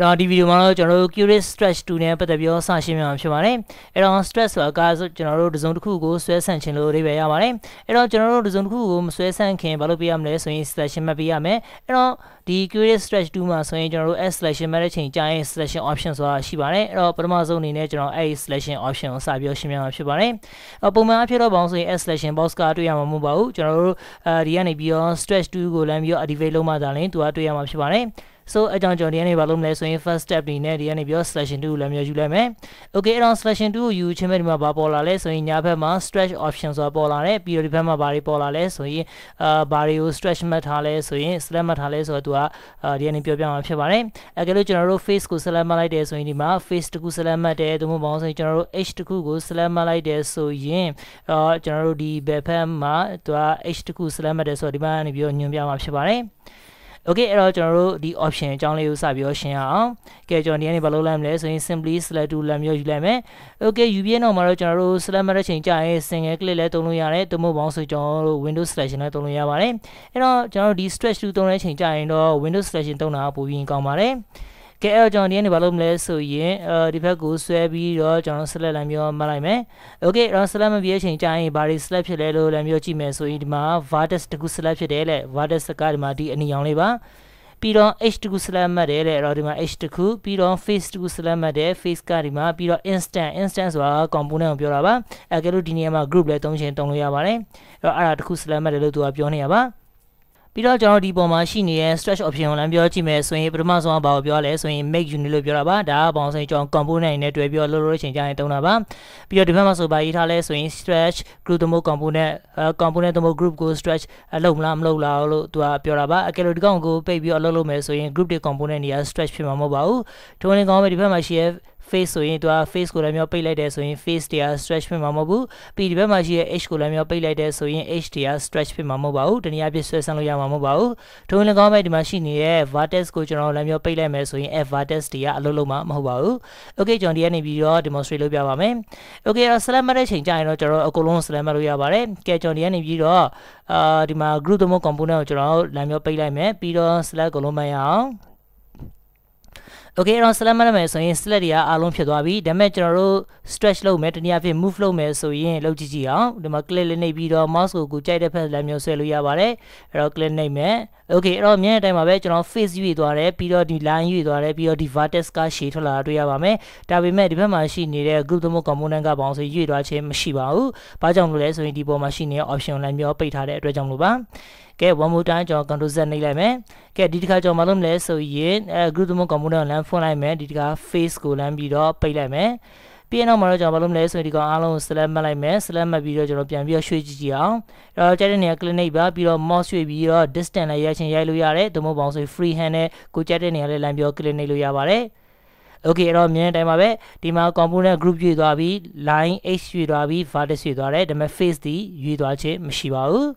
အဲ့တော့ဒီဗီဒီယိုမှာတော့ကျွန်တော်တို့ curious stress 2နဲ့ပတ်သက်ပြီးတော့ဆရှင်းပြမှာဖြစ်ပါတယ်အဲ့တော့ stress ဆိုတာကကျွန်တော်တို့ဒီစုံတစ်ခုကိုဆွဲဆန့်ခြင်းလို့အဓိပ္ပာယ်ရပါတယ်အဲ့တော့ကျွန်တော်တို့ဒီစုံတစ်ခုကိုမဆွဲဆန့်ခင်ဘာလို့ပြရမလဲဆိုရင် selection မှတ်ပေးရမယ်အဲ့တော့ဒီ curious stretch 2မှာဆိုရင်ကျွန်တော်တို့ s selection မဲ့တဲ့ချိန်ကြာရင် selection option ဆိုတာရှိပါတယ်အဲ့တော့ပထမဆုံးအနေနဲ့ကျွန်တော်အဲ့ဒီ selection option ကိုစပြီးရှင်းပြမှာဖြစ်ပါတယ်အဲ့ပုံမှန်အဖြစ်တော့ဘောင်းဆိုရင် s selection box ကတွေ့ရမှာမဟုတ်ပါဘူးကျွန်တော်တို့အဲဒီကနေပြီးတော့ stretch 2ကိုလမ်းပြီးတော့ activate လုပ်မှသာလင်သူကတွေ့ရမှာဖြစ်ပါတယ် so အကြောင်းကျွန်တော်ဒီကနေဘာလုပ်မလဲဆိုရင် first step နေနဲ့ဒီကနေပြော selection 2ကိုလည်းမျိုးယူလိုက်မယ် okay အဲ့တော့ selection 2ကိုယူခြင်းမဲ့ဒီမှာဘာပေါ်လာလဲဆိုရင်ညာဘက်မှာ stretch option ဆိုတာပေါ်လာတယ်ပြီးတော့ဒီဘက်မှာဘာတွေပေါ်လာလဲဆိုရင်အာဘာတွေကို stretch မှတ်ထားလဲဆိုရင် select မှတ်ထားလဲဆိုတော့သူကဒီကနေပြောပြမှာဖြစ်ပါတယ်အကယ်လို့ကျွန်တော်တို့ face ကို select မှတ်လိုက်တယ်ဆိုရင်ဒီမှာ face တကူ select မှတ်တယ်သို့မဟုတ်ဘာလို့ဆိုရင်ကျွန်တော်တို့ h တကူကို select မှတ်လိုက်တယ်ဆိုရင်အာကျွန်တော်တို့ဒီဘက်ဘက်မှာသူက h တကူ select မှတ်တယ်ဆိုတော့ဒီမှာကနေပြီးတော့ညွှန်ပြမှာဖြစ်ပါတယ် okay အဲ့တော့ကျွန်တော်တို့ဒီ option အကြောင်းလေးကိုစပြီးတော့ရှင်းရအောင်ကဲကျွန်တော်ဒီကနေဘာလုပ်လိုက်မလဲဆိုရင် simply select to လက်မျိုးယူလိုက်မယ် okay ယူပြီးတော့မှတော့ကျွန်တော်တို့ select မတဲ့ချိန်ကြာရင် single click လည်းတုံးလို့ရတယ်သို့မဟုတ်ဘောင်းဆိုကျွန်တော်တို့ window selection လည်းတုံးလို့ရပါတယ်အဲ့တော့ကျွန်တော်တို့ဒီ stretch to တုံးတဲ့ချိန်ကြာရင်တော့ window selection တုံးတာပိုပြီးကောင်းပါတယ်ကဲအဲ့တော့ကျွန်တော်ဒီကနေဘာလုပ်မလဲဆိုရင်အဲဒီဘက်ကိုဆွဲပြီးတော့ကျွန်တော် select လမ်းမျိုးမလိုက်မယ် okay တော့ select မပြီးတဲ့အချိန်ကြာရင်ဘာတွေ select ဖြစ်လဲလို့လမ်းမျိုးကြည့်မယ်ဆိုရင်ဒီမှာ vertex တကူ select ဖြစ်တယ်လေ vertex ကဒီမှာဒီအနီရောင်လေးပါပြီးတော့ h2 select မှတ်တယ်လေအဲ့တော့ဒီမှာ h2 ပြီးတော့ face 2 select မှတ်တယ် face ကဒီမှာပြီးတော့ instant instant ဆိုတာ component ကိုပြောတာပါအဲကဲလို့ဒီနေရာမှာ group လဲတုံးချင်တုံးလို့ရပါတယ်အဲ့တော့အဲ့ဒါတခု select မှတ်တယ်လို့သူကပြောနေရပါပြီးတော့ကျွန်တော်ဒီပုံမှာရှိနေတဲ့ stretch option ကိုလည်းပြောကြည့်မယ်ဆိုရင်ပထမဆုံးကဘာကိုပြောလဲဆိုရင် make unit လို့ပြောတာပါဒါကပေါင်းစံကျွန်တော် component နဲ့တွဲပြီးတော့လိုလိုချိန်ကြရင်တုံးတာပါပြီးတော့ဒီဘက်မှာဆိုပါရေးထားလဲဆိုရင် stretch group သမုတ် component component သမုတ် group ကို stretch အလုပ်မလားမလုပ်လားလို့သူကပြောတာပါအကယ်လို့ဒီကောင်ကိုပိတ်ပြီးတော့အလုပ်လုပ်မယ်ဆိုရင် group တွေ component တွေက stretch ဖြစ်မှာမဟုတ်ပါဘူးထို့အနေကောင်းပဲဒီဘက်မှာရှိရဲ့ face ဆိုရင်သူက face ကိုလည်းမျိုးပိတ်လိုက်တယ်ဆိုရင် face တရား stretch ဖြစ်မှာမဟုတ်ဘူးပြီးဒီဘက်မှာရှိတဲ့ h ကိုလည်းမျိုးပိတ်လိုက်တယ်ဆိုရင် h တရား stretch ဖြစ်မှာမဟုတ်ပါဘူးတနည်းအားဖြင့်ဆွဲဆန်းလို့ရမှာမဟုတ်ပါဘူးထို့လည်းကောင်းပဲဒီမှာရှိနေတဲ့ vertex ကိုကျွန်တော်လည်းမျိုးပိတ်လိုက်မယ်ဆိုရင် f vertex တရားအလုပ်လုပ်မှာမဟုတ်ပါဘူး okay ကျွန်တော်ဒီကနေပြီးတော့ demonstrate လုပ်ပြပါမယ် okay အဲ့ slam မတဲ့ချိန်ကျရင်တော့ကျွန်တော်အကုန်လုံး slam မလို့ရပါတယ်ကဲကျွန်တော်ဒီကနေပြီးတော့အာဒီမှာ group သမုတ် component ကိုကျွန်တော်လည်းမျိုးပိတ်လိုက်မယ်ပြီးတော့ slash ကိုလုံးမရအောင် okay အဲ့တော့ select မလုပ်မယ်ဆိုရင် select တွေကအလုံးဖြစ်သွားပြီဒါပေမဲ့ကျွန်တော်တို့ stretch လုပ်မယ်တနည်းအားဖြင့် move လုပ်မယ်ဆိုရင်လုပ်ကြည့်ကြည့်အောင်ဒီမှာ click လေးနှိပ်ပြီးတော့ mouse ကိုကိုကြိုက်တဲ့ဖက်လမ်းမျိုးဆွဲလို့ရပါတယ်အဲ့တော့ click နှိပ်မယ် okay အဲ့တော့မြန်တဲ့အတိုင်းပါပဲကျွန်တော် face ရွေ့သွားတယ်ပြီးတော့ဒီ line ရွေ့သွားတယ်ပြီးတော့ဒီ vertex ကရှည်ထွက်လာတာတွေ့ရပါမယ်ဒါပေမဲ့ဒီဘက်မှာရှိနေတဲ့ group thermal component ကပေါင်းဆိုရွေ့သွားခြင်းမရှိပါဘူးဘာကြောင့်လို့လဲဆိုရင်ဒီပေါ်မှာရှိနေတဲ့ option လမ်းမျိုးပိတ်ထားတဲ့အတွက်ကြောင့်လို့ပါကဲ one more time ကျွန်တော် control z နှိပ်လိုက်မယ်ကဲဒီတစ်ခါကျွန်တော်မလုပ်မလဲဆိုရင်အဲ group သမုတ် component ကိုလမ်းဖွင့်လိုက်မယ်ဒီတစ်ခါ face ကိုလမ်းပြီးတော့ပိတ်လိုက်မယ်ပြီးရင်တော့မတော့ကျွန်တော်ဘာလုပ်မလဲဆိုရင်ဒီကောင်အားလုံးကို select မှတ်လိုက်မယ် select မှတ်ပြီးတော့ကျွန်တော်ပြန်ပြီးတော့ရွှေ့ကြည့်ကြည့်အောင်အဲ့တော့ကြိုက်တဲ့နေရာ clinic ပါပြီးတော့ mouse ရွှေ့ပြီးတော့ distance လည်းရိုက်ချင်ရိုက်လို့ရတယ်သို့မဟုတ်ပေါင်းဆို free hand နဲ့ကိုကြိုက်တဲ့နေရာလေးလမ်းပြီးတော့ clinic လို့ရပါတယ် okay အဲ့တော့မြင်တဲ့အတိုင်းပါပဲဒီမှာ component group ရွေ့သွားပြီး line h ရွေ့သွားပြီး vertex ရွေ့သွားတယ်ဒါပေမဲ့ face ဒီရွေ့သွားခြင်းမရှိပါဘူး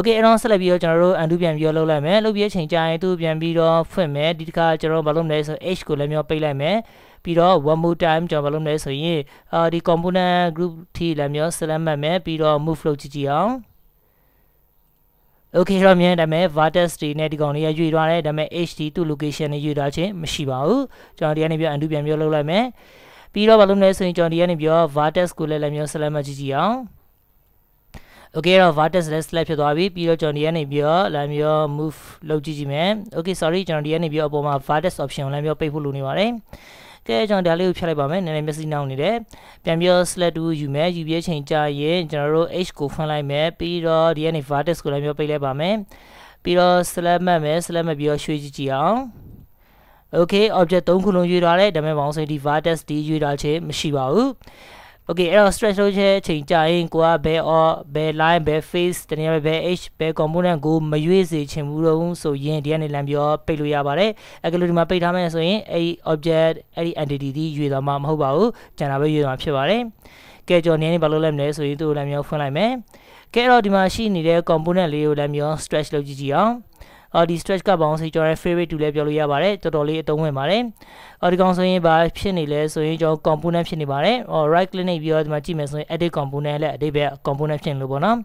okay အဲ့တော့ဆက်လက်ပြီးတော့ကျွန်တော်တို့ undo ပြန်ပြီးတော့လုပ်လိုက်မယ်လုပ်ပြီးအချိန်ကြာရင်သူ့ပြန်ပြီးတော့ဖွင့်မယ်ဒီတစ်ခါကျွန်တော်တို့မလုပ်နိုင်ဆို h ကိုလည်းမျိုးပိတ်လိုက်မယ်ပြီးတော့ one more time ကျွန်တော်မလုပ်နိုင်ဆိုရင်အာဒီ component group ထိလည်းမျိုး select မှတ်မယ်ပြီးတော့ move လုပ်ကြည့်ကြည့်အောင် okay တော့မြင်ဒါပေမဲ့ vertex တွေနဲ့ဒီကောင်လေးရွေသွားတယ်ဒါပေမဲ့ HD သူ့ location နဲ့ရွေသွားခြင်းမရှိပါဘူးကျွန်တော်ဒီကနေပြ undo ပြန်ပြီးတော့လုပ်လိုက်မယ်ပြီးတော့ဘာလုပ်လဲဆိုရင်ကျွန်တော်ဒီကနေပြီးတော့ vertex ကိုလည်းလည်းမျိုး select မှတ်ကြည့်ကြည့်အောင် okay တော့ vertex လည်း select ဖြစ်သွားပြီပြီးတော့ကျွန်တော်ဒီကနေပြီးတော့လမ်းပြီးတော့ move လုပ်ကြည့်ကြည့်မယ် okay sorry ကျွန်တော်ဒီကနေပြီးတော့အပေါ်မှာ vertex option ကိုလမ်းပြီးတော့ပိတ်ဖို့လိုနေပါတယ်ကဲကျွန်တော်ဒါလေးကိုဖြတ်လိုက်ပါမယ်နည်းနည်းမျက်စိနှောင်းနေတယ်ပြန်ပြီး select to ယူမယ်ယူပြီးချိန်ကြာရင်ကျွန်တော်တို့ h ကိုဖွင့်လိုက်မယ်ပြီးတော့ဒီကနေ vertex ကိုလည်းမျိုးပိတ်လိုက်ပါမယ်ပြီးတော့ select မှတ်မယ် select မှတ်ပြီးတော့ရွှေ့ကြည့်ကြည့်အောင် okay object 3ခုလုံးရွေးထားတယ်ဒါပေမဲ့ဘောင်းစိဒီ vertex ဒီရွေးထားခြင်းမရှိပါဘူး okay အဲ့တော့ stretch လုပ်ချက်အချိန်ကြာရင်ကိုကဘယ် or ဘယ် line ဘယ် face တနည်းပဲဘယ် h ဘယ် component ကိုမရွေ့စေချင်ဘူးတော့ဆိုရင်ဒီကနေလမ်းပြောပိတ်လို့ရပါတယ်အဲ့ကလေးဒီမှာပိတ်ထားမယ်ဆိုရင်အဲ့ object အဲ့ဒီ entity ဒီရွေ့သွားမှာမဟုတ်ပါဘူးကျန်တာပဲရွေ့သွားမှာဖြစ်ပါတယ်ကဲကျွန်တော်နည်းနည်းဘာလုပ်လဲမလဲဆိုရင်သူ့ကိုလည်းမျိုးဖွင့်လိုက်မယ်ကဲအဲ့တော့ဒီမှာရှိနေတဲ့ component လေးကိုလည်းမျိုး stretch လုပ်ကြည့်ကြည့်အောင်အော်ဒီ stretch ကဘောင်ဆိုကျွန်တော်ရဲ့ favorite တူလည်းပြောလို့ရပါတယ်တော်တော်လေးအသုံးဝင်ပါတယ်အော်ဒီကောင်ဆိုရင်ဘာဖြစ်နေလဲဆိုရင်ကျွန်တော် component ဖြစ်နေပါတယ် or right click နှိပ်ပြီးတော့ဒီမှာကြည့်မယ်ဆိုရင် edit component လည်း edit ပဲ component ဖြစ်နေလို့ပေါ့နော်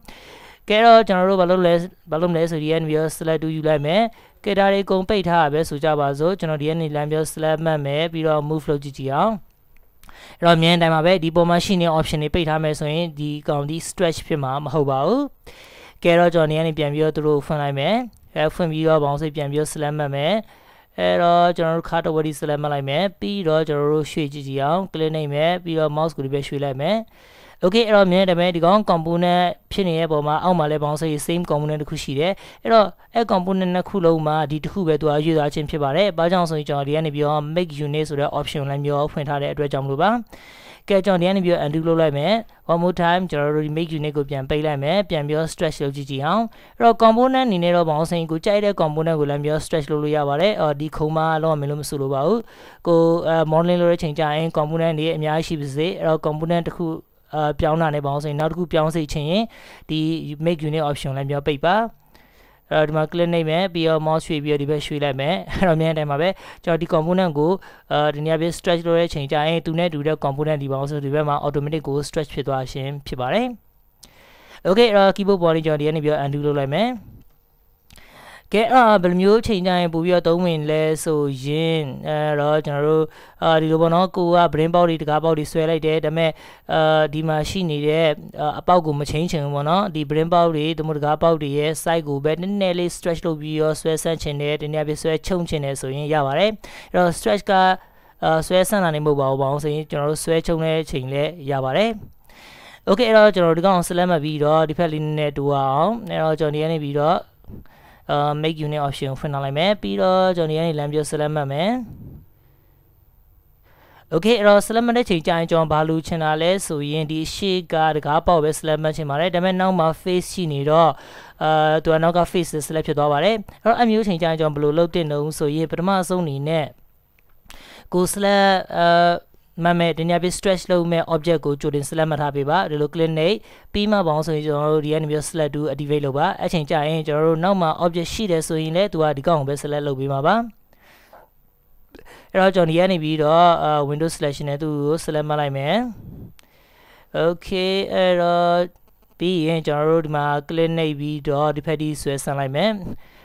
ကဲတော့ကျွန်တော်တို့ဘာလုပ်လဲဘာလုပ်မလဲဆိုဒီကနေပြီးတော့ slide 2ယူလိုက်မယ်ကဲဒါတွေအကုန်ပိတ်ထားရပဲဆိုကြပါစို့ကျွန်တော်ဒီကနေလမ်းပြော slide မှတ်မယ်ပြီးတော့ move လုပ်ကြည့်ကြည့်အောင်အဲ့တော့မြန်တိုင်းမှာပဲဒီပုံမှန်ရှိနေ option တွေပိတ်ထားမယ်ဆိုရင်ဒီကောင်ဒီ stretch ဖြစ်မှာမဟုတ်ပါဘူးကဲတော့ကျွန်တော်ဒီကနေပြန်ပြီးတော့သူတို့ဖွင့်လိုက်မယ်အဲဖွင့်ပြီးတော့ဘောင်းစိတ်ပြန်ပြီးတော့ select မှတ်မယ်အဲ့တော့ကျွန်တော်တို့ခါတဝက်ဒီ select မှတ်လိုက်မယ်ပြီးတော့ကျွန်တော်တို့ရွှေ့ကြည့်ကြည့်အောင် click နှိပ်မယ်ပြီးတော့ mouse ကိုဒီပဲရွှေ့လိုက်မယ်โอเคအဲ့တော့မြင်တယ်မဲ့ဒီကောင် component ဖြစ်နေတဲ့ပုံမှာအောက်မှာလည်းပေါင်းစိ same component တစ်ခုရှိတယ်အဲ့တော့အဲ့ component နှစ်ခုလုံးမှာဒီတစ်ခုပဲသူကရွေးသွားခြင်းဖြစ်ပါတယ်ဘာကြောင့်ဆိုရင်ကျွန်တော်ဒီကနေပြီးတော့ make unit ဆိုတဲ့ option လည်းမျိုးဖွင့်ထားတဲ့အတွက်ကြောင့်မလို့ပါကဲကျွန်တော်ဒီကနေပြီးတော့ undo လုပ်လိုက်မယ် one more time ကျွန်တော်တို့ remake unit ကိုပြန်ပိတ်လိုက်မယ်ပြန်ပြီးတော့ stretch လုပ်ကြည့်ကြည့်အောင်အဲ့တော့ component အနေနဲ့တော့ဘောင်းစိန်ကိုကြိုက်တဲ့ component ကိုလည်းပြီးတော့ stretch လုပ်လို့ရပါတယ်အော်ဒီခုံမလောက်မင်းလို့မဆိုလိုပါဘူးကိုအဲ modeling လုပ်တဲ့ချိန်ကျရင် component တွေအများကြီးရှိပါစေအဲ့တော့ component တစ်ခုအပြောင်းလာနေပါအောင်ဆိုရင်နောက်တစ်ခု ပြောင်းစေချင်ရင်ဒီ make unit option လည်းပြောပိတ်ပါအဲ့တော့ဒီမှာ click နှိပ်မယ်ပြီးတော့ mouse ရွှေ့ပြီးတော့ဒီဘက်ရွှေ့လိုက်မယ်အဲ့တော့အများအတိုင်းပါပဲကျွန်တော်ဒီ component ကိုအာဒီနေရာပြ stretch လုပ်တဲ့အချိန်ကျရင်သူနဲ့တူတဲ့ component ဒီပါအောင်ဆိုဒီဘက်မှာ automatic ကို stretch ဖြစ်သွားရှင်ဖြစ်ပါတယ် okay အဲ့တော့ keyboard body ကျွန်တော်ဒီကနေပြီးတော့ undo လုပ်လိုက်မယ်ကဲအာဘယ်လိုမျိုးချိန်တိုင်းပို့ပြီးတော့သုံးဝင်လဲဆိုရင်အဲတော့ကျွန်တော်တို့အာဒီလိုပေါ့နော်ကိုက brain ပေါက်တွေတကားပေါက်တွေဆွဲလိုက်တယ်ဒါပေမဲ့အာဒီမှာရှိနေတဲ့အပေါက်ကိုမချိန်ချင်ဘူးပေါ့နော်ဒီ brain ပေါက်တွေဒီမိုတကားပေါက်တွေရဲ့ site ကိုပဲနည်းနည်းလေး stretch လုပ်ပြီးတော့ဆွဲဆန့်ချင်တယ်ဒီနေ့ပြဆွဲချုံချင်တယ်ဆိုရင်ရပါတယ်အဲ့တော့ stretch ကအာဆွဲဆန့်တာနေမဟုတ်ပါဘူးပေါ့ဆိုရင်ကျွန်တော်တို့ဆွဲချုံတဲ့ချိန်လဲရပါတယ်โอเคအဲ့တော့ကျွန်တော်ဒီကောင်ဆက်လက်မှတ်ပြီးတော့ဒီဖက်လေးနည်းနည်းတူအောင်အဲ့တော့ကျွန်တော်ဒီကနေပြီးတော့အာ make unit option ကိုဖွင့်ထားလိုက်မယ်ပြီးတော့ကျွန်တော်ဒီကနေ language select မှတ်မယ် okay အဲ့တော့ select မှတ်တဲ့ချိန်ကျရင်ကျွန်တော်ဘာလို့ချင်တာလဲဆိုရင်ဒီ shape ကတကားပေါက်ပဲ select မှတ်ချင်ပါတယ်ဒါပေမဲ့နောက်မှာ face ရှိနေတော့အာသူကနောက်က face select ဖြစ်သွားပါတယ်အဲ့တော့အမျိုးချိန်ကျရင်ကျွန်တော်ဘယ်လိုလုပ်တင်တုံးဆိုရင်ပထမအဆုံးအနေနဲ့ကို select အာမှတ်မဲ့ဒီနေ့ပြ stretch လုပ်မဲ့ object ကိုကြိုတင် select မှတ်ထားပေးပါဒီလို click နှိပ်ပြီးမှပေါင်းဆိုရင်ကျွန်တော်တို့ဒီကနေပြီး select to activate လုပ်ပါအဲ့ချိန်ကျရင်ကျွန်တော်တို့နောက်မှာ object ရှိတယ်ဆိုရင်လည်းသူကဒီကောင်ကိုပဲ select လုပ်ပေးမှာပါအဲ့တော့ကျွန်တော်ဒီကနေပြီးတော့ window selection နဲ့သူ့ကို select မှတ်လိုက်မယ် okay အဲ့တော့ပြီးရင်ကျွန်တော်တို့ဒီမှာ click နှိပ်ပြီးတော့ဒီဖက်ဒီဆွဲဆန်လိုက်မယ်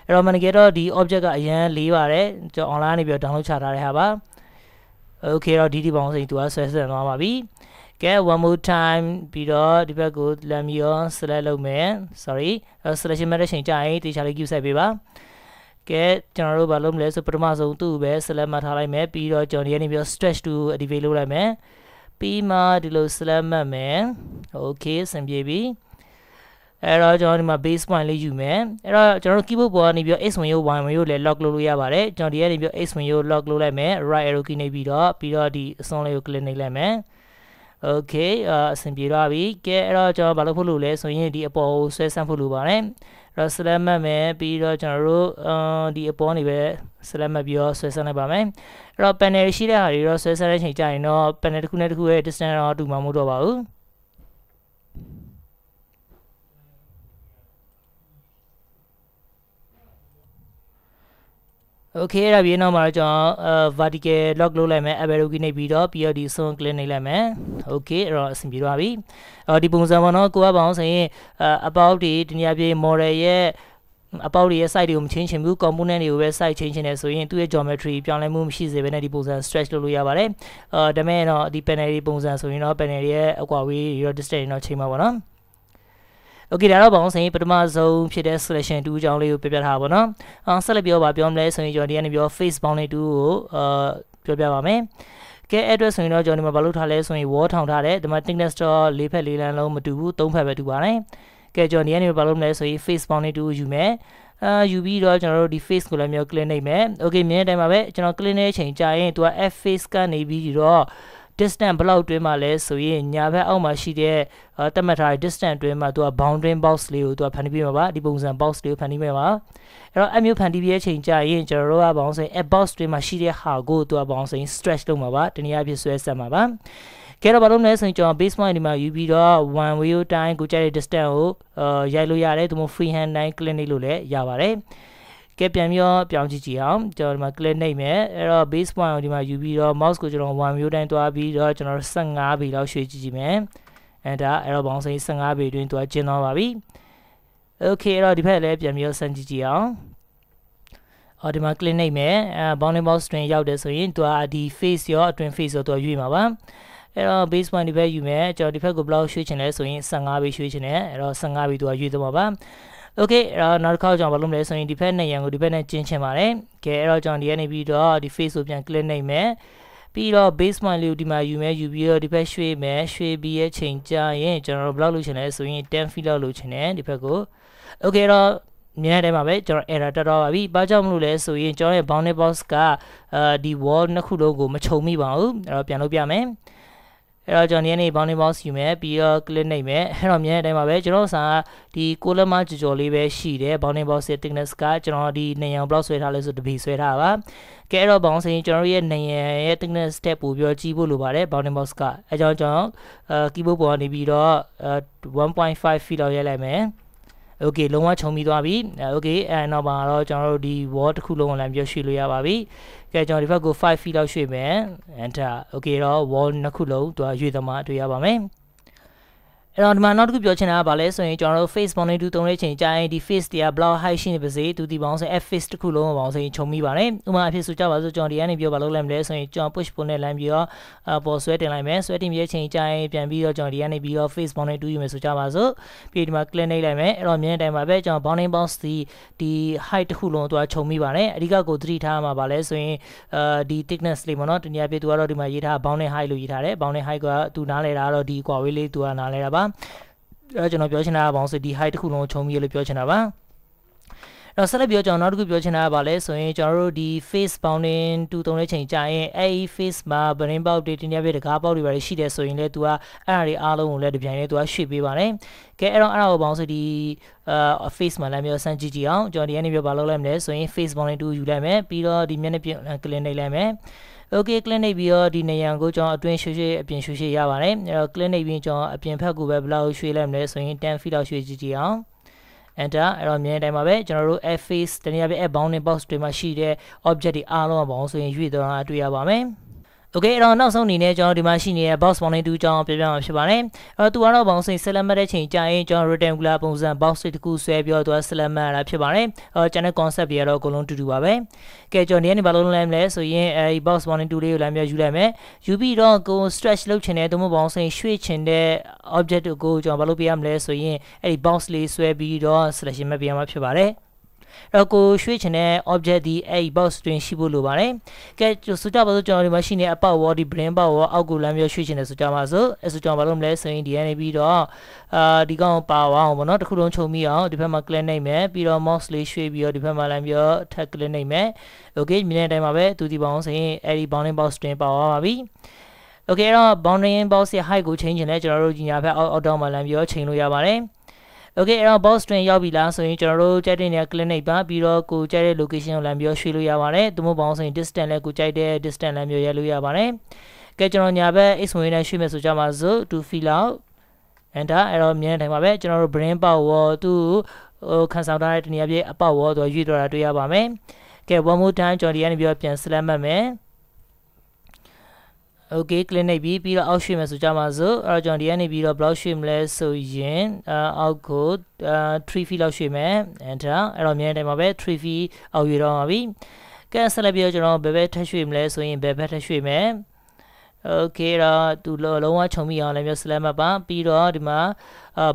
အဲ့တော့မနက်ကတော့ဒီ object ကအရန်လေးပါတယ်ကျွန်တော် online နေပြီးတော့ download ချထားတဲ့ဟာပါ okay တော့ဒီဒီပေါင်းစိန်သူကဆွဲဆက်သွားပါပြီကဲ one more time ပြီးတော့ဒီဘက်ကို lam your select လုပ်မယ် sorry selection method ချိန်ကြရင်တေချာလေး queue ဆက်ပေးပါကဲကျွန်တော်တို့ဘာလုပ်မလဲဆိုပထမဆုံးသူ့ကိုပဲ select မှတ်ထားလိုက်မယ်ပြီးတော့ကျွန်တော်ဒီကနေပြီးတော့ stretch to activate လုပ်လိုက်မယ်ပြီးမှဒီလို select မှတ်မယ် okay ဆင်ပြေပြီအဲ့တော့ကျွန်တော်ဒီမှာ base point လေးယူမယ်အဲ့တော့ကျွန်တော်တို့ keyboard ပေါ်ကနေပြီးတော့ x1 ရိုး y1 ရိုးလည်း lock လုပ်လို့ရပါတယ်ကျွန်တော်ဒီကနေပြီးတော့ x1 ရိုး lock လုပ်လိုက်မယ် right arrow key နှိပ်ပြီးတော့ပြီးတော့ဒီအစွန်လေးကို click နှိပ်လိုက်မယ် okay အဆင်ပြေသွားပြီကဲအဲ့တော့ကျွန်တော်ဘာလုပ်ဖို့လိုလဲဆိုရင်ဒီအပေါ်ကိုဆွဲဆန့်ဖို့လိုပါတယ်အဲ့တော့ select မှတ်မယ်ပြီးတော့ကျွန်တော်တို့ဒီအပေါ်နေပဲ select မှတ်ပြီးတော့ဆွဲဆန့်လိုက်ပါမယ်အဲ့တော့ panel ရှိတဲ့ဟာတွေတော့ဆွဲဆန့်တဲ့အချိန်ကျရင်တော့ panel တစ်ခုနဲ့တစ်ခုရဲ့ distance တော့တူမှာမဟုတ်တော့ပါဘူးโอเคအဲ့ဒါပြီးနောက်မှာတော့ကျွန်တော်အဲ vertical lock လုပ်လိုက်မယ် arrow ကနေပြီးတော့ပြီးတော့ဒီ zone click နေလိုက်မယ်โอเคအဲ့တော့အဆင်ပြေသွားပြီအော်ဒီပုံစံပေါ့နော်ကိုကပေါင်းဆိုရင်အ about တွေတနည်းအားဖြင့် model ရဲ့အပေါက်တွေရဲ့ site တွေကိုမချင်းချင်ဘူး component တွေကိုပဲ site ချင်းချင်တယ်ဆိုရင်သူ့ရဲ့ geometry ပြောင်းလဲမှုမရှိစေဘဲနဲ့ဒီပုံစံ stretch လုပ်လို့ရပါတယ်။အာဒါမဲ့တော့ဒီ panel တွေပုံစံဆိုရင်တော့ panel ရဲ့အကွာအဝေးတွေရော distance တွေတော့ချိန်မှာပါနော်။ Okay ဒါတော့ဘောင်းစင်ပထမဆုံးဖြစ်တဲ့ selection 2အကြောင်းလေးကိုပြပြထားပါတော့။အော်ဆက်လက်ပြောပါပြောမလဲဆိုရင်ကျွန်တော်ဒီကနေပြော face boundary 2ကိုအာပြောပြပါမယ်။ကဲအဲ့အတွက်ဆိုရင်တော့ကျွန်တော်ဒီမှာဘာလို့ထားလဲဆိုရင် wall ထောင်ထားတယ်ဒီမှာ thickness တော့၄ဖက်၄လမ်းလုံးမတူဘူး၃ဖက်ပဲတူပါတယ်။ကဲကျွန်တော်ဒီကနေဘာလို့မလဲဆိုရင် face boundary 2ယူမယ်။အာယူပြီးတော့ကျွန်တော်တို့ဒီ face ကိုလည်းမျိုး clean နေမယ်။ Okay မြင်တဲ့အချိန်မှာပဲကျွန်တော် clean နေတဲ့အချိန်ကြာရင် तू f face ကနေပြီးတော့ distance ဘလောက်တွင်းမှာလဲဆိုရင်ညာဘက်အောက်မှာရှိတဲ့သတ်မှတ်ထားတဲ့ distance တွင်းမှာသူက bounding box လေးကိုသူကဖန်တီးပေးမှာပါဒီပုံစံ box လေးကိုဖန်တီးပေးမှာပါအဲ့တော့အမျိုးဖန်တီးပြတဲ့အချိန်ကြာရင်ကျွန်တော်တို့ကဘောင်းဆိုရင် a box တွင်းမှာရှိတဲ့ဟာကိုသူကဘောင်းဆိုရင် stretch လုပ်မှာပါတနည်းအားဖြင့်ဆွဲဆက်မှာပါကဲတော့ဘာလို့လဲဆိုရင်ကျွန်တော် base point ဒီမှာယူပြီးတော့ one way တိုင်းကိုကြိုက်တဲ့ distance ကိုရိုက်လို့ရတယ်သူမို့ free hand တိုင်း clinic လို့လည်းရပါတယ်ကဲပြန်ပြီးတော့ပြောင်းကြည့်ကြည့်အောင်ကျွန်တော်ဒီမှာ click နှိပ်မယ်အဲ့တော့ base point ကိုဒီမှာယူပြီးတော့ mouse ကိုကျွန်တော်1မျိုးတိုင်းတွားပြီးတော့ကျွန်တော်15ပေလောက်ရွှေ့ကြည့်ကြည့်မယ် enter အဲ့တော့ဘောင်းစိ15ပေအတွင်းတွားကျင်းသွားပါပြီ okay အဲ့တော့ဒီဖက်လည်းပြန်ပြီးတော့စမ်းကြည့်ကြည့်အောင်အော်ဒီမှာ click နှိပ်မယ်အဲ bounding box တွင်ရောက်တယ်ဆိုရင်သူကဒီ face ရောအတွင်း face ရောသူကရွေးမှာပါအဲ့တော့ base point ဒီဘက်ယူမယ်ကျွန်တော်ဒီဘက်ကိုဘယ်လောက်ရွှေ့ချင်လဲဆိုရင်15ပဲရွှေ့ချင်တယ်အဲ့တော့15ပဲသူကရွေးသွားမှာပါ okay အဲ့တော့နောက်တစ်ခါကျွန်တော်ဘာလုပ်မလဲဆိုရင်ဒီဖက်နဲ့ရန်ကိုဒီဖက်နဲ့ကျင်းချင်ပါတယ်ကဲအဲ့တော့ကျွန်တော်ဒီကနေပြီးတော့ဒီ face ကိုပြန် click နှိပ်မယ်ပြီးတော့ basement လေးကိုဒီမှာယူမယ်ယူပြီးတော့ဒီဘက်ရွှေ့မယ်ရွှေ့ပြီးရဲ့ချိန်ကြရင်ကျွန်တော်တို့ဘလောက်လုပ်ချင်လဲဆိုရင်10 feet လောက်လုပ်ချင်တယ်ဒီဘက်ကို okay တော့မြန်တဲ့မှာပဲကျွန်တော် error တက်တော့ပါပြီ။ဘာကြောင့်မလို့လဲဆိုရင်ကျွန်တော်ရဲ့ boundary box ကအဲဒီ wall နှစ်ခုလုံးကိုမခြုံမိပါဘူး။အဲ့တော့ပြန်လုပ်ပြမယ်။အဲ့တော့ကျွန်တော်ဒီနေ့ bounding box ယူမယ်ပြီးတော့ click နှိပ်မယ်အဲ့တော့မြဲတဲ့အတိုင်းပါပဲကျွန်တော်ဆန်ကဒီကိုလမကြော်ကြော်လေးပဲရှိတယ် bounding box ရဲ့ thickness ကကျွန်တော်ဒီနေရန် block ဆွဲထားလဲဆိုတပီဆွဲထားပါကဲအဲ့တော့ bounding ကျွန်တော်ရဲ့နေရန်ရဲ့ thickness တက်ပို့ပြီးတော့ကြည့်ဖို့လိုပါတယ် bounding box ကအဲကြောင့်ကျွန်တော်အဲ keyboard ပေါ်ကနေပြီးတော့1.5 feet လောက်ရိုက်လိုက်မယ်โอเคလုံးဝခြုံပြီးသွားပြီโอเคအဲနောက်ပါတော့ကျွန်တော်တို့ဒီ wall တစ်ခုလုံးကိုလည်းပြောရွှေ့လို့ရပါပြီကဲကျွန်တော်ဒီဘက်ကို5 feet လောက်ရွှေ့မယ် enter โอเคတော့ wall နှစ်ခုလုံးသူကရွှေ့သမားတွေ့ရပါမယ်အဲ့တော့ဒီမှာနောက်တစ်ခုပြောချင်တာကဘာလဲဆိုရင်ကျွန်တော်တို့ face monitor တုံးတဲ့အချိန်ကြာရင်ဒီ face တွေက block height ရှိနေပါစေသူဒီပေါင်းဆို f face တစ်ခုလုံးပေါင်းဆိုရင်ခြုံမိပါတယ်ဥပမာအဖြစ်ဆိုကြပါစို့ကျွန်တော်ဒီကနေပြောပါလို့လဲမလဲဆိုရင်ကျွန်တော် push pull နဲ့လမ်းပြီးတော့အပေါ်ဆွဲတင်လိုက်မယ်ဆွဲတင်ပြီးတဲ့အချိန်ကြာရင်ပြန်ပြီးတော့ကျွန်တော်ဒီကနေပြီးတော့ face monitor ယူမယ်ဆိုကြပါစို့ပြီးဒီမှာ click နှိပ်လိုက်မယ်အဲ့တော့မြင်တဲ့အချိန်မှာပဲကျွန်တော် bounding box ဒီဒီ height တစ်ခုလုံးသူကခြုံမိပါတယ်အဓိကကိုသတိထားမှာပါလဲဆိုရင်အဲဒီ thickness လေးပေါ့နော်တနည်းအားဖြင့်သူကတော့ဒီမှာရေးထား bounding height လို့ရေးထားတယ် bounding height ကသူနားလဲတာကတော့ဒီ quadrant လေးသူကနားလဲတာပါပါအဲကျွန်တော်ပြောချင်တာကဘာလို့ဆိုဒီ height တစ်ခုလုံးချုံပြီးလို့ပြောချင်တာပါတော့ဆက်လက်ပြီးတော့ကျွန်တော်နောက်တစ်ခုပြောချင်တာကဗာလဲဆိုရင်ကျွန်တော်တို့ဒီ face bounding တူတုံးတဲ့ချိန်ကြာရင်အဲဒီ face မှာ brain ပေါက်တွေတင်းရပြတကားပေါက်တွေပါရှိတယ်ဆိုရင်လဲ तू ကအဲ့အရာတွေအားလုံးကိုလဲဒီပြိုင်လဲ तू ကရွှေ့ပေးပါတယ်။ကဲအဲ့တော့အဲ့ဒါကိုပေါင်းဆိုဒီအာ face မှာလည်းမျိုးစမ်းကြည့်ကြည့်အောင်ကျွန်တော်ဒီကနေ့ပြောပါလောက်လိုက်မလဲဆိုရင် face bounding တူယူလိုက်မယ်ပြီးတော့ဒီမျက်နှာပြင် clean လိုက်လိုက်မယ်။ okay clinic ပြီးတော့ဒီနေရန်ကိုကျွန်တော်အတွင်းရွှေရွှေအပြင်ရွှေရွှေရပါတယ်အဲ့တော့ clinic ပြီးကျွန်တော်အပြင်ဖက်ကိုပဲဘယ်လောက်ရွှေလိုက်မလဲဆိုရင်10 feet လောက်ရွှေကြည့်ကြည့်အောင် enter အဲ့တော့မြင်တဲ့အတိုင်းပါပဲကျွန်တော်တို့ f face တနည်းအားဖြင့် app bounding box တွေမှာရှိတဲ့ object တွေအားလုံးအပေါင်းဆိုရင်ရွေ့သွားတာတွေ့ရပါမယ် Okay အဲ့တော့နောက်ဆုံးအနေနဲ့ကျွန်တော်ဒီမှာရှိနေတဲ့ box bounding 2အကြောင်းပြောပြမှာဖြစ်ပါတယ်။အဲ့တော့သူကတော့ဘောင်စိန် select မှတ်တဲ့ချိန်ကြာရင်ကျွန်တော် rectangular ပုံစံ box တွေတစ်ခုဆွဲပြီးတော့သူက select မှတ်ရတာဖြစ်ပါတယ်။အဲ့တော့ channel concept တွေကတော့အကုန်လုံးတူတူပါပဲ။ကဲကျွန်တော်ဒီကနေဘာလုပ်လဲမလဲဆိုရင်အဲဒီ box bounding 2လေးကိုလမ်းပြယူလိုက်မယ်။ယူပြီးတော့ကို stretch လုပ်ချင်တဲ့သို့မဟုတ်ဘောင်စိန်ရွှေ့ချင်တဲ့ object ကိုကျွန်တော်ဘာလုပ်ပြရမလဲဆိုရင်အဲဒီ box လေးဆွဲပြီးတော့ selection မှတ်ပြရမှာဖြစ်ပါတယ်။တော့ကိုရွှေ့ချင်တဲ့ object ဒီအဲ့ box တွင်ရှိဖို့လိုပါတယ်ကဲဆိုကြပါစို့ကျွန်တော်ဒီမှာရှိနေအပေါက် wall ဒီ brain ပေါက် wall အောက်ကိုလမ်းပြောရွှေ့ချင်တယ်ဆိုကြပါစို့အဲ့ဆိုကျွန်တော်ဘာလုပ်မလဲဆိုရင်ဒီကနေပြီးတော့အာဒီကောင်ပါအောင်ပေါ့နော်တစ်ခုလုံးခြုံမိအောင်ဒီဘက်မှာ click နှိပ်မယ်ပြီးတော့ mouse လေးရွှေ့ပြီးတော့ဒီဘက်မှာလမ်းပြောထပ် click နှိပ်မယ် okay မြင်တဲ့အတိုင်းပါပဲသူဒီပေါအောင်ဆိုရင်အဲ့ဒီ bounding box တွင်ပါသွားပါပြီ okay အဲ့တော့ bounding box ရဲ့ height ကို change ချင်တယ်ကျွန်တော်တို့ညီညာဘက် out out မှာလမ်းပြောချိန်လို့ရပါတယ် Okay အဲ့တော့ box တွင်ရောက်ပြီလားဆိုရင်ကျွန်တော်တို့ကြိုက်တဲ့နေရာ clinic ပါပြီးတော့ကိုကြိုက်တဲ့ location ကိုလမ်းပြီးတော့ရွှေ့လို့ရပါတယ်။သို့မဟုတ်ပေါင်းဆိုရင် distance လည်းကိုကြိုက်တဲ့ distance လမ်းမျိုးရဲလို့ရပါတယ်။ကဲကျွန်တော်ညာဘက် x ဝင်နဲ့ရွှေ့မယ်ဆိုကြပါစို့ to fill out enter အဲ့တော့အမြဲတမ်းပါပဲကျွန်တော်တို့ brain power သူ့ဟိုခန်းဆောင်ထားတဲ့နေရာပြည့်အပေါက်ဝေါ်သူရွေ့တော့တာတွေ့ရပါမယ်။ကဲ one more time ကျွန်တော်ဒီကနေပြီးတော့ပြန် slam မှတ်မယ်။ okay clinic ပြီးပြီးတော့အောက်ရွှေ့မယ်ဆိုကြမှာစို့အဲ့တော့ကျွန်တော်ဒီကနေပြီးတော့ block ရွှေ့မလဲဆိုရင်အောက်ကို3 feet လောက်ရွှေ့မယ် enter အဲ့တော့အမြဲတမ်းပါပဲ3 feet အောက်ရွှေ့တော့ပါပြီကဲဆက်လက်ပြီးတော့ကျွန်တော်ဘယ်ဘက်ထပ်ရွှေ့မလဲဆိုရင်ဘယ်ဘက်ထပ်ရွှေ့မယ်โอเคတော့သူလုံးဝခြုံမိအောင်လည်းမျိုး slam up ပါပြီးတော့ဒီမှာ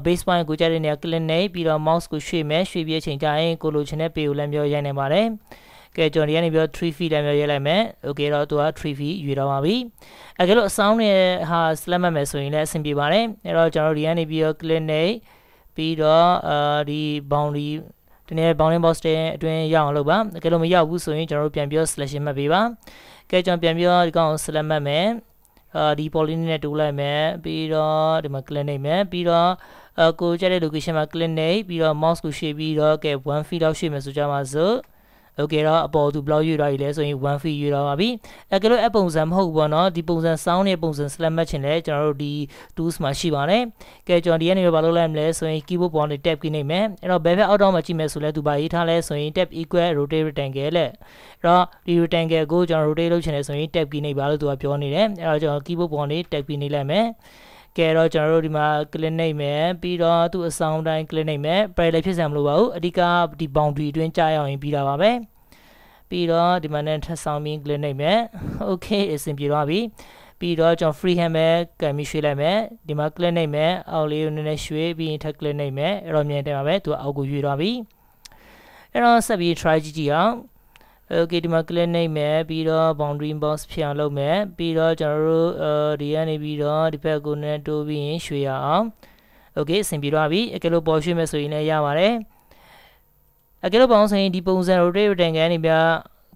base point ကိုကြတဲ့နေရာ clinic ပြီးတော့ mouse ကိုရွှေ့မယ်ရွှေ့ပြီးအချိန်ကြာရင်ကိုလိုချင်တဲ့ပေကိုလည်းမျိုးရိုက်နေပါတယ်ကဲကျွန်တော်ဒီကနေပြီးတော့3 feet လည်းမျိုးရေးလိုက်မယ်โอเคတော့သူက3 feet ရွေတော့ပါပြီအဲကဲလို့အဆောင်နဲ့ဟာ select မှတ်မယ်ဆိုရင်လည်းအဆင်ပြေပါတယ်အဲတော့ကျွန်တော်ဒီကနေပြီးတော့ clinic ပြီးတော့အာဒီ boundary ဒီနေ့ bounding box တဲ့အတွင်းရောက်အောင်လုပ်ပါကဲလို့မရောက်ဘူးဆိုရင်ကျွန်တော်တို့ပြန်ပြီးတော့ selection မှတ်ပေးပါကဲကျွန်တော်ပြန်ပြီးတော့ဒီကောင် select မှတ်မယ်အာဒီ polyline နဲ့တိုးလိုက်မယ်ပြီးတော့ဒီမှာ click နေမယ်ပြီးတော့အကိုကြတဲ့ location မှာ click နေပြီးတော့ mouse ကိုရှေ့ပြီးတော့ကဲ1 feet လောက်ရှေ့မယ်ဆိုကြပါစို့โอเคတော့အပေါ်သူဘလောက်ရွေးတော့ရည်လဲဆိုရင်1 feet ရွေးတော့ပါပြီအဲကလို့အပုံစံမဟုတ်ဘူးပေါ့နော်ဒီပုံစံစောင်းတဲ့ပုံစံ select match ချင်လဲကျွန်တော်တို့ဒီ tools မှာရှိပါတယ်ကဲကျွန်တော်ဒီကနေဘာလုပ်လိုက်မလဲဆိုရင် keyboard ပေါ်နေ tab ကိနေမယ်အဲ့တော့ဘယ်ဘက် out down မှာကြည့်မယ်ဆိုလဲသူဘာရေးထားလဲဆိုရင် tab equal rotate rectangle လဲအဲ့တော့ဒီ rectangle ကိုကျွန်တော် rotate လုပ်ချင်တယ်ဆိုရင် tab ကိနေပါလို့သူကပြောနေတယ်အဲ့တော့ကျွန်တော် keyboard ပေါ်နေ tab ကိနေလိုက်မယ်ကဲတော့ကျွန်တော်တို့ဒီမှာ click နှိပ်မယ်ပြီးတော့သူ့အဆောင်တိုင်း click နှိပ်မယ် parallel ဖြစ်စံမလိုပါဘူးအဓိကဒီ boundary အတွင်းကြားရအောင်ပြီးတာပါပဲပြီးတော့ဒီမှာနဲ့ထပ်ဆောင်ပြီး click နှိပ်မယ် okay အဆင်ပြေသွားပြီပြီးတော့ကျွန်တော် free hand ပဲကံပြီးရွှေ့လိုက်မယ်ဒီမှာ click နှိပ်မယ်အောက်လေးကိုနည်းနည်းရွှေ့ပြီးရင်ထပ် click နှိပ်မယ်အဲ့တော့မြင်တယ်ပါပဲသူကအောက်ကိုရွှေ့သွားပြီအဲ့တော့ဆက်ပြီး try ကြည့်ကြည့်အောင် okay ဒီမှာ click နှိပ်မယ်ပြီးတော့ boundary box ဖြစ်အောင်လုပ်မယ်ပြီးတော့ကျွန်တော်တို့ဒီကနေပြီးတော့ဒီဘက်ကိုနည်းတိုးပြီးရင်ရွှေ့ရအောင် okay အဆင်ပြေသွားပြီအကယ်လို့ပေါ်ရွှေ့မယ်ဆိုရင်လည်းရပါတယ်အကယ်လို့ပေါင်းဆိုရင်ဒီပုံစံ rotate rectangle နေပြ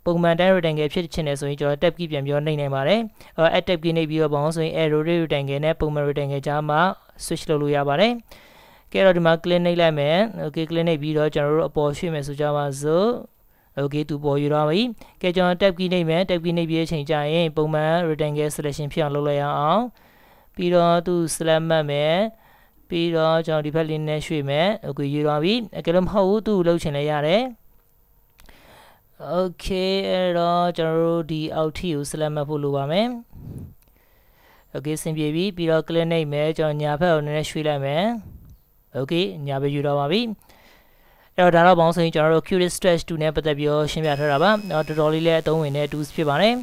ပုံမှန်တိုင်း rectangle ဖြစ်ချင်တယ်ဆိုရင်ကျွန်တော် tab key ပြန်ပြောနှိပ်နိုင်ပါတယ်အဲ add tab key နှိပ်ပြီးတော့ပေါင်းဆိုရင် arrow rectangle နဲ့ပုံမှန် rectangle ကြားမှာ switch လုပ်လို့ရပါတယ်ကဲတော့ဒီမှာ click နှိပ်လိုက်မယ် okay click နှိပ်ပြီးတော့ကျွန်တော်တို့အပေါ်ရွှေ့မယ်ဆိုကြပါစို့ okay သူပေါ်ယူတော့ပြီကဲကျွန်တော် tab key နှိပ်မယ် tab key နှိပ်ပြီးအချိန်ကျရင်ပုံမှန် rectangle selection ဖြစ်အောင်လုပ်လိုက်ရအောင်ပြီးတော့သူ select မှတ်မယ်ပြီးတော့ကျွန်တော်ဒီဘက်လေးနဲ့ရွှေ့မယ် okay ယူတော့ပြီအကယ်လို့မဟုတ်ဘူးသူ့ကိုလှုပ်ချင်လဲရတယ်โอเคအဲ့တော့ကျွန်တော်တို့ဒီအောက်ထီကို select မှတ်ဖို့လိုပါမယ်โอเคဆင်ပြေပြီပြီးတော့ click နှိပ်မယ်ကျွန်တော်ညာဘက်ကိုနည်းနည်းရွှေ့လိုက်မယ်โอเคညာဘက်ယူတော့ပါပြီအဲ့တော့ဒါတော့ဘောင်းဆိုရင်ကျွန်တော်တို့ curious stretch 2နဲ့ပတ်သက်ပြီးရှင်းပြထားတာပါတော်တော်လေးလည်းအသုံးဝင်တဲ့ tools ဖြစ်ပါတယ်